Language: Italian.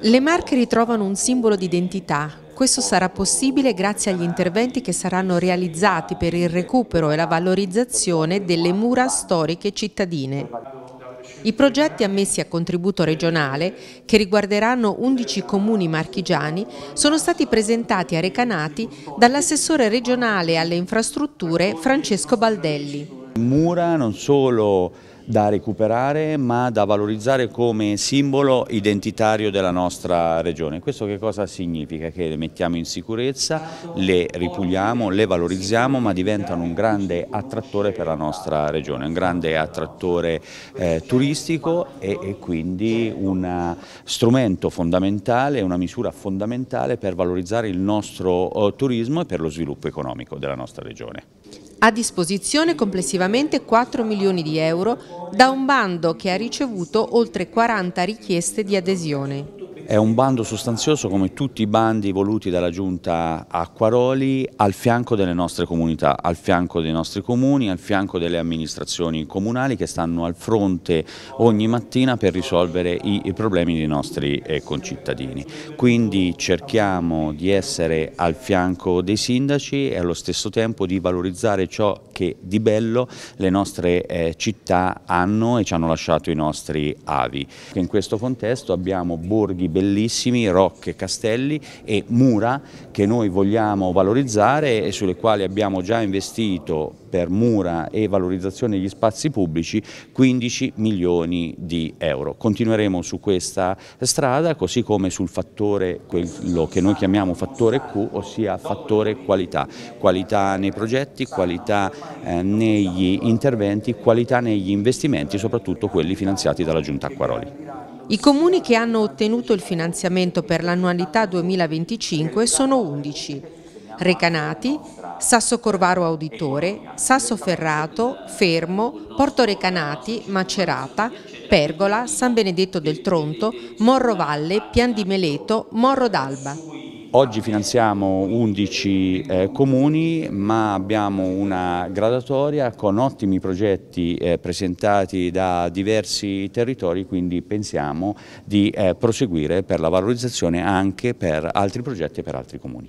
Le Marche ritrovano un simbolo di identità. Questo sarà possibile grazie agli interventi che saranno realizzati per il recupero e la valorizzazione delle mura storiche cittadine. I progetti ammessi a contributo regionale, che riguarderanno 11 comuni marchigiani, sono stati presentati a Recanati dall'assessore regionale alle infrastrutture Francesco Baldelli. Mura non solo da recuperare ma da valorizzare come simbolo identitario della nostra regione. Questo che cosa significa? Che le mettiamo in sicurezza, le ripuliamo, le valorizziamo ma diventano un grande attrattore per la nostra regione, un grande attrattore eh, turistico e, e quindi un strumento fondamentale, una misura fondamentale per valorizzare il nostro eh, turismo e per lo sviluppo economico della nostra regione a disposizione complessivamente 4 milioni di euro da un bando che ha ricevuto oltre 40 richieste di adesione. È un bando sostanzioso come tutti i bandi voluti dalla giunta Acquaroli al fianco delle nostre comunità, al fianco dei nostri comuni, al fianco delle amministrazioni comunali che stanno al fronte ogni mattina per risolvere i, problemi dei nostri eh, concittadini. Quindi cerchiamo di essere al fianco dei sindaci e allo stesso tempo di valorizzare ciò che di bello le nostre eh, città hanno e ci hanno lasciato i nostri avi. In questo contesto abbiamo borghi bellissimi, rocche, castelli e mura che noi vogliamo valorizzare e sulle quali abbiamo già investito per mura e valorizzazione degli spazi pubblici 15 milioni di euro. Continueremo su questa strada così come sul fattore, quello che noi chiamiamo fattore Q, ossia fattore qualità, qualità nei progetti, qualità eh, negli interventi, qualità negli investimenti, soprattutto quelli finanziati dalla Giunta Acquaroli. I comuni che hanno ottenuto il finanziamento per l'annualità 2025 sono 11. Recanati, Sasso Corvaro Auditore, Sasso Ferrato, Fermo, Porto Recanati, Macerata, Pergola, San Benedetto del Tronto, Morro Valle, Pian di Meleto, Morro d'Alba. Oggi finanziamo 11 eh, comuni ma abbiamo una gradatoria con ottimi progetti eh, presentati da diversi territori quindi pensiamo di eh, proseguire per la valorizzazione anche per altri progetti e per altri comuni.